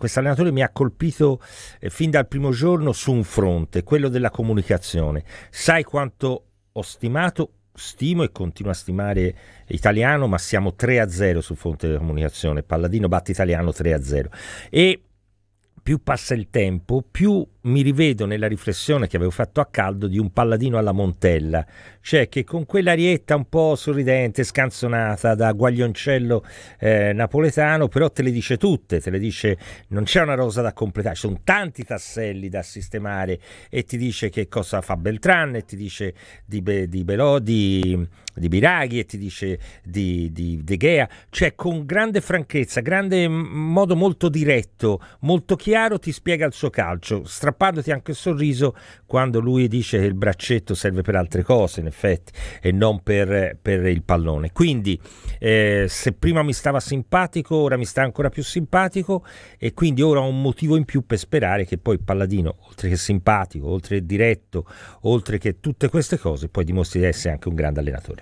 questo allenatore mi ha colpito eh, fin dal primo giorno su un fronte, quello della comunicazione. Sai quanto ho stimato, stimo e continuo a stimare italiano, ma siamo 3-0 sul fronte della comunicazione. Palladino batte italiano 3-0. E più passa il tempo, più mi rivedo nella riflessione che avevo fatto a caldo di un palladino alla Montella, cioè che con quell'arietta un po' sorridente, scanzonata da guaglioncello eh, napoletano, però te le dice tutte, te le dice non c'è una rosa da completare, ci sono tanti tasselli da sistemare e ti dice che cosa fa Beltran e ti dice di, Be, di Belò, di, di, Biraghi e ti dice di, di De Gea, cioè con grande franchezza, grande modo molto diretto, molto chiaro ti spiega il suo calcio. Stra- strappandosi anche il sorriso quando lui dice che il braccetto serve per altre cose, in effetti, e non per, per il pallone. Quindi, eh, se prima mi stava simpatico, ora mi sta ancora più simpatico, e quindi ora ho un motivo in più per sperare che poi Palladino, oltre che simpatico, oltre che diretto, oltre che tutte queste cose, poi dimostri di essere anche un grande allenatore.